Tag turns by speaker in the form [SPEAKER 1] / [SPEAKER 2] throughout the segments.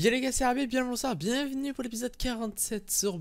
[SPEAKER 1] Yo les gars, c'est Arby, bien bonsoir, bienvenue pour l'épisode 47 sur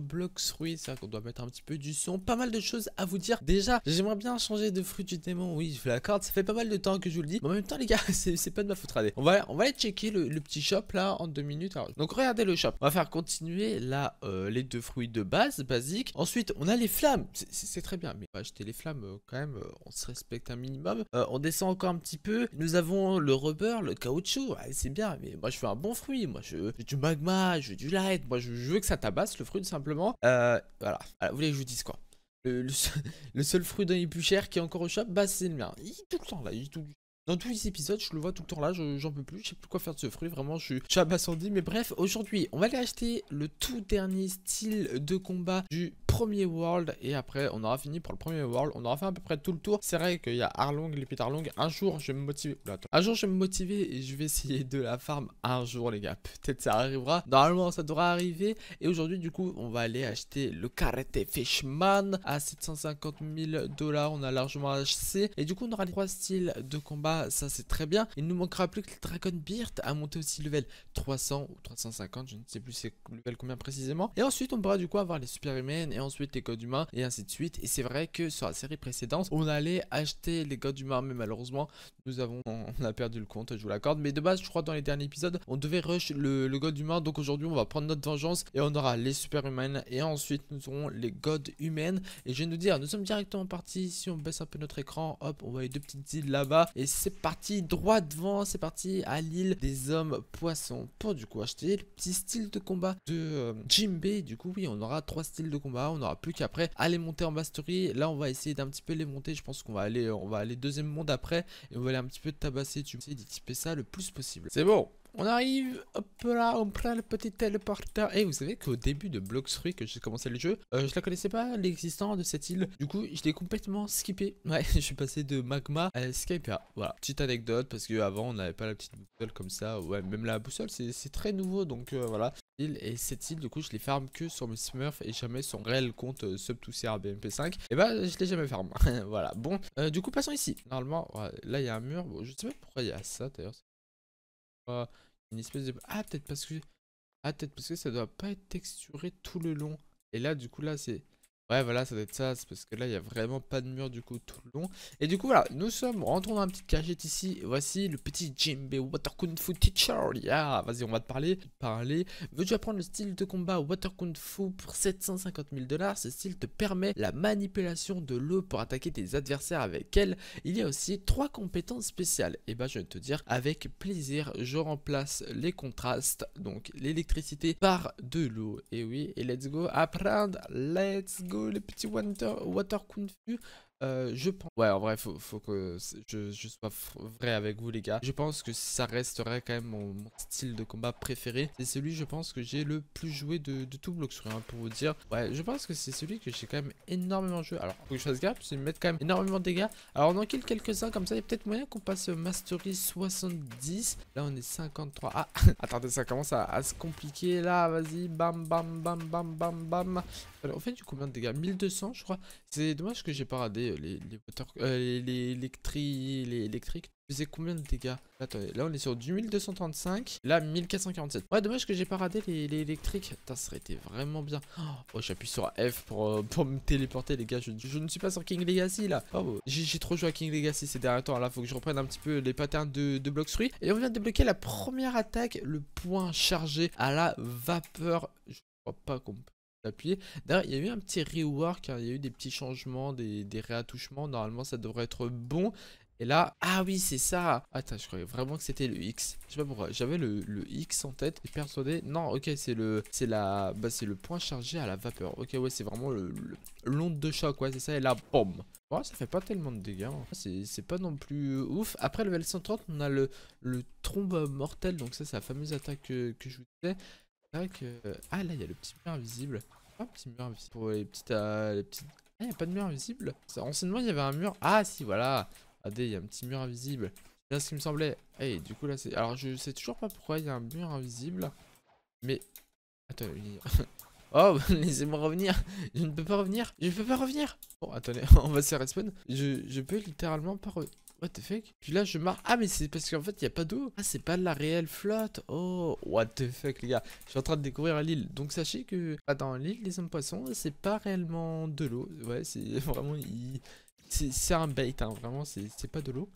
[SPEAKER 1] Ruiz. C'est vrai qu'on doit mettre un petit peu du son, pas mal de choses à vous dire. Déjà, j'aimerais bien changer de fruit du démon, oui, je vous l'accorde, ça fait pas mal de temps que je vous le dis. Mais en même temps, les gars, c'est pas de ma foutre. allez. On va, on va aller checker le, petit shop là en deux minutes. donc regardez le shop. On va faire continuer là euh, les deux fruits de base, basique. Ensuite, on a les flammes, c'est très bien, mais on va acheter les flammes euh, quand même, euh, on se respecte un minimum. on descend encore un petit peu. Nous avons le rubber, le caoutchouc, c'est bien, mais moi je fais un bon fruit, moi je du magma, j'ai du light, moi je, veux que ça tabasse le fruit simplement. Euh, voilà. vous voulez que je vous dise quoi le, seul, fruit d'un plus cher qui est encore au shop, bah c'est le mien. Il est tout le temps là, il est tout, dans tous les épisodes, je le vois tout le temps là, j'en peux plus, je sais plus quoi faire de ce fruit, vraiment, je, je suis abasourdi. Mais bref, aujourd'hui, on va aller acheter le tout dernier style de combat du premier world et après on aura fini pour le premier world. On aura fait à peu près tout le tour. C'est vrai qu'il y a Arlong, Peter Arlong. Un jour je vais me motiver. un jour je vais me motiver et je vais essayer de la farm un jour les gars. Peut-être ça arrivera. Normalement ça devra arriver. Et aujourd'hui du coup on va aller acheter le Karate Fishman à 750 000 dollars. On a largement acheté. Et du coup on aura les trois styles de combat. Ça c'est très bien. Il nous manquera plus que le Dragon Beard à monter aussi level 300 ou 350. Je ne sais plus c'est level combien précisément. Et ensuite on pourra du coup avoir les Supermen et ensuite les humains et ainsi de suite. Et c'est vrai que sur la série précédente, on allait acheter les humains mais malheureusement, nous avons, on a perdu le compte, je vous l'accorde. Mais de base, je crois dans les derniers épisodes, on devait rush le, God humain. Donc aujourd'hui, on va prendre notre vengeance et on aura les super humaines et ensuite nous aurons les gods humaines. Et je vais nous dire, nous sommes directement partis. Si on baisse un peu notre écran, hop, on voit les deux petites îles là-bas et c'est parti droit devant. C'est parti à l'île des hommes poissons pour du coup acheter le petit style de combat de euh, Jimbe. Du coup, oui, on aura trois styles de combat on n'aura plus qu'après aller monter en mastery là on va essayer d'un petit peu les monter je pense qu'on va aller euh, on va aller deuxième monde après et on va aller un petit peu tabasser tu sais d'équiper ça le plus possible c'est bon on arrive, hop là, on prend le petit téléporteur. Et vous savez qu'au début de blocks Fruit, que j'ai commencé le jeu, euh, je la connaissais pas, l'existence de cette île. Du coup, je l'ai complètement skippé. Ouais, je suis passé de magma à Skype. Voilà, petite anecdote, parce qu'avant, on n'avait pas la petite boussole comme ça. Ouais, même la boussole, c'est très nouveau, donc euh, voilà. Et cette île, du coup, je les ferme que sur mes Smurfs et jamais sur réel compte euh, sub BMP5. Et bah, je les jamais ferme voilà, bon. Euh, du coup, passons ici. Normalement, là, il y a un mur. Bon, je sais pas pourquoi il y a ça d'ailleurs. une espèce de. Ah, peut-être parce que. Ah, peut-être parce que ça doit pas être texturé tout le long. Et là, du coup, là, c'est. Ouais, voilà, ça doit être ça. C'est parce que là, il n'y a vraiment pas de mur du coup tout le long. Et du coup, voilà, nous sommes, rentrons dans la petite cagette ici. Voici le petit Jimbe Water Kung Fu Teacher. vas-y, on va te parler. Parler. Veux-tu apprendre le style de combat Water Kung Fu pour 750 000 dollars Ce style te permet la manipulation de l'eau pour attaquer tes adversaires avec elle. Il y a aussi trois compétences spéciales. Et bah, je vais te dire, avec plaisir, je remplace les contrastes, donc l'électricité, par de l'eau. Et oui, et let's go, apprendre, let's go les petits water, water kung euh, je pense. Ouais, en vrai, faut, que je, sois vrai avec vous, les gars. Je pense que ça resterait quand même mon, style de combat préféré. C'est celui, je pense, que j'ai le plus joué de, tout Blox pour vous dire. Ouais, je pense que c'est celui que j'ai quand même énormément joué. Alors, faut que je fasse gaffe, parce quand même énormément de dégâts. Alors, on en kill quelques-uns comme ça. Il y a peut-être moyen qu'on passe Mastery 70. Là, on est 53. Ah, attendez, ça commence à, se compliquer. Là, vas-y, bam, bam, bam, bam, bam, bam. Alors, euh, on fait du combien de dégâts 1200, je crois. C'est dommage que j'ai pas radé euh, les, euh, les, électriques faisaient combien de dégâts là on est sur du 1235, là 1447. Ouais, dommage que j'ai pas radé les, électriques. ça serait été vraiment bien. Oh, oh, j'appuie sur F pour, euh, me téléporter, les gars. Je, ne suis pas sur King Legacy là. Oh, j'ai trop joué à King Legacy ces derniers temps. Là, faut que je reprenne un petit peu les patterns de, de blocs Et on vient de débloquer la première attaque, le point chargé à la vapeur. Je crois pas qu'on peut D'ailleurs, il y a eu un petit rework, car hein. il y a eu des petits changements, des, des réattouchements. Normalement, ça devrait être bon. Et là, ah oui, c'est ça Attends, je croyais vraiment que c'était le X. Je sais pas pourquoi, j'avais le, X en tête et persuadé. Non, ok, c'est le c'est la bah, c'est le point chargé à la vapeur. Ok, ouais, c'est vraiment le l'onde de choc, ouais, c'est ça. Et là, bombe Ouais, ça fait pas tellement de dégâts. Hein. C'est pas non plus ouf. Après, level 130, on a le, le trombe mortel. Donc ça, c'est la fameuse attaque que, que je vous disais que... Ah là, il y a le petit mur invisible. petit mur invisible pour les petites... Euh, les petites... Ah, il n'y a pas de mur invisible Anciennement, il y avait un mur. Ah si, voilà Regardez, il y a un petit mur invisible. C'est bien ce qui me semblait. Et eh, du coup, là, c'est... Alors, je sais toujours pas pourquoi il y a un mur invisible. Mais... Attends, Oh, laissez-moi revenir. Je ne peux pas revenir. Je ne peux pas revenir. Bon, attendez, on va se respawn. Je, je peux littéralement pas revenir. What the fuck Puis là, je marre... Ah, mais c'est parce qu'en fait, il n'y a pas d'eau. Ah, c'est pas la réelle flotte. Oh, what the fuck, les gars. Je suis en train de découvrir l'île. Donc, sachez que dans l'île des hommes-poissons, c'est pas réellement de l'eau. Ouais, c'est vraiment... C'est un bait, hein. vraiment, c'est pas de l'eau.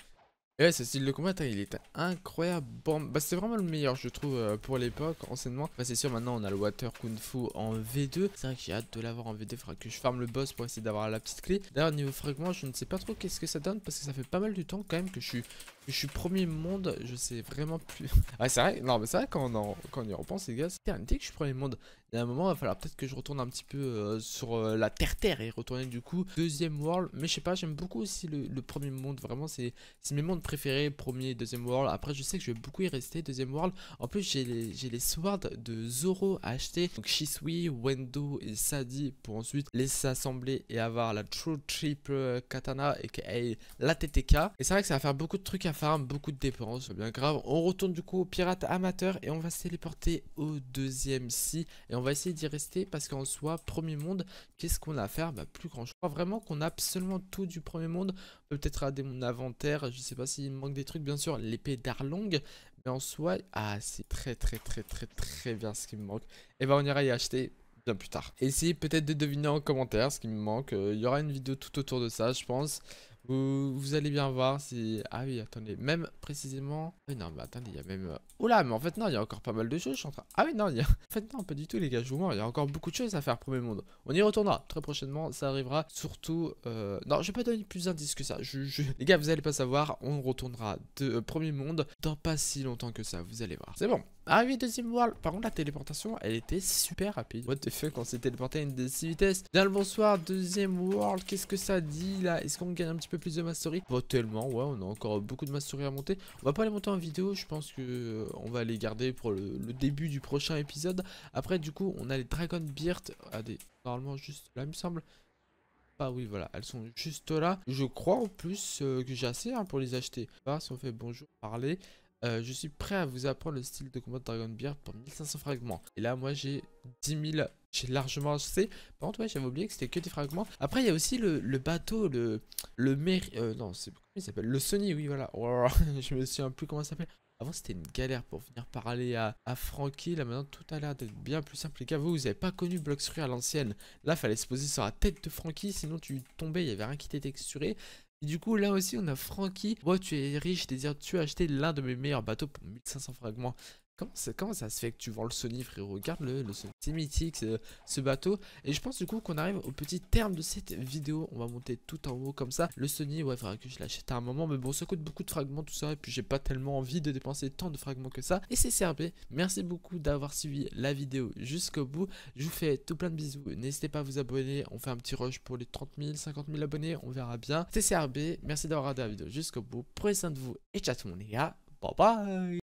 [SPEAKER 1] Et ouais, ce style de combat, il est incroyable. Bon Bah, c'est vraiment le meilleur, je trouve, euh, pour l'époque, anciennement. Bah, c'est sûr, maintenant, on a le Water Kung Fu en V2. C'est vrai que j'ai hâte de l'avoir en V2. Faudra que je farme le boss pour essayer d'avoir la petite clé. D'ailleurs, niveau fragment, je ne sais pas trop qu'est-ce que ça donne parce que ça fait pas mal de temps quand même que je suis, je suis premier monde. Je sais vraiment plus. ah, c'est vrai, non, mais c'est vrai, quand on, quand on y repense, les gars, c'est que je suis premier monde. Il y a un moment, il va falloir peut-être que je retourne un petit peu euh, sur euh, la Terre-Terre et retourner du coup deuxième world. Mais je sais pas, j'aime beaucoup aussi le premier monde. Vraiment, c'est mes mondes préféré, premier, deuxième world. Après, je sais que je vais beaucoup y rester, deuxième world. En plus, j'ai les, les swords de Zoro à acheter. Donc, Shisui, Wendo et Sadi pour ensuite les assembler et avoir la True Triple Katana et la TTK. Et c'est vrai que ça va faire beaucoup de trucs à farm, beaucoup de dépenses. Bien grave. On retourne du coup au pirate amateur et on va se téléporter au deuxième si. Et on va essayer d'y rester parce qu'en soi, premier monde, qu'est-ce qu'on a à faire Bah, plus grand. Je crois vraiment qu'on a absolument tout du premier monde. Peut-être à des, mon inventaire, je sais pas s'il manque des trucs, bien sûr, l'épée d'Arlong. Mais en soi, ah, c'est très très très très très bien ce qui me manque. Et eh ben on ira y acheter bien plus tard. Et Essayez peut-être de deviner en commentaire ce qui me manque. Euh, il y aura une vidéo tout autour de ça, je pense. Euh, vous, allez bien voir si... Ah oui, attendez, même précisément... Euh, non, mais attendez, il y a même... Euh, oula, mais en fait, non, il y a encore pas mal de choses, en train... Ah oui, non, il y a... En fait, non, pas du tout, les gars, je vous mens, il y a encore beaucoup de choses à faire, premier monde. On y retournera très prochainement, ça arrivera, surtout... Non, je vais pas donner plus d'indices que ça, je, Les gars, vous allez pas savoir, on retournera de premier monde dans pas si longtemps que ça, vous allez voir. C'est bon ah oui, deuxième world. Par contre, la téléportation, elle était super rapide. What the fuck, on s'est téléporté à une de ces vitesses. Bien le bonsoir, deuxième world. Qu'est-ce que ça dit là Est-ce qu'on gagne un petit peu plus de mastery Bon tellement, ouais, on a encore beaucoup de mastery à monter. On va pas les monter en vidéo, je pense que euh, on va les garder pour le, début du prochain épisode. Après, du coup, on a les Dragon Beard. Ah, des... Normalement, juste là, il me semble. Ah oui voilà elles sont juste là je crois en plus euh, que j'ai assez hein, pour les acheter bah si on fait bonjour parler euh, je suis prêt à vous apprendre le style de combat de Dragon bier pour 1500 fragments. Et là, moi, j'ai 10 000. J'ai largement acheté. Par contre, ouais, j'avais oublié que c'était que des fragments. Après, il y a aussi le, bateau, le. Le mer. Euh, non, c'est. Comment il s'appelle Le Sony, oui, voilà. Oh je me souviens plus comment ça s'appelle. Avant, c'était une galère pour venir parler à, à Frankie. Là, maintenant, tout a l'air d'être bien plus simple. Les gars, vous, vous n'avez pas connu Bloxru à l'ancienne. Là, fallait se poser sur la tête de Frankie. Sinon, tu tombais. Il n'y avait rien qui était texturé. Et du coup, là aussi, on a Frankie. Moi, tu es riche, désire-tu as acheté l'un de mes meilleurs bateaux pour 1500 fragments Comment ça, se fait que tu vends le Sony, frérot Regarde le, le Sony. C'est mythique, ce, bateau. Et je pense du coup qu'on arrive au petit terme de cette vidéo. On va monter tout en haut comme ça. Le Sony, ouais, faudra que je l'achète à un moment. Mais bon, ça coûte beaucoup de fragments, tout ça. Et puis, j'ai pas tellement envie de dépenser tant de fragments que ça. Et c'est CRB. Merci beaucoup d'avoir suivi la vidéo jusqu'au bout. Je vous fais tout plein de bisous. N'hésitez pas à vous abonner. On fait un petit rush pour les 30 000, 50 000 abonnés. On verra bien. C'est CRB. Merci d'avoir regardé la vidéo jusqu'au bout. Prenez soin de vous. Et ciao tout le monde, les gars. Bye bye.